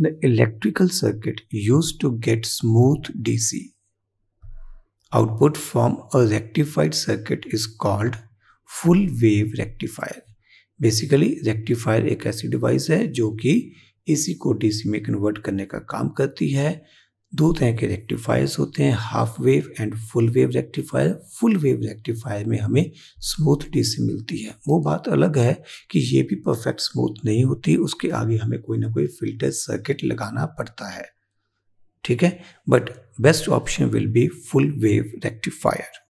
the electrical circuit used to get smooth DC. Output from a rectified circuit is called full wave rectifier. Basically, rectifier एक ऐसी device है जो कि AC को DC में convert करने का काम करती है दो तरह के रेक्टिफायर्स होते हैं half wave and full wave rectifier full wave rectifier में हमें स्मूथ डीसी मिलती है वो बात अलग है कि ये भी परफेक्ट स्मूथ नहीं होती उसके आगे हमें कोई ना कोई फिल्टर सर्किट लगाना पड़ता है ठीक है but best option will be full wave rectifier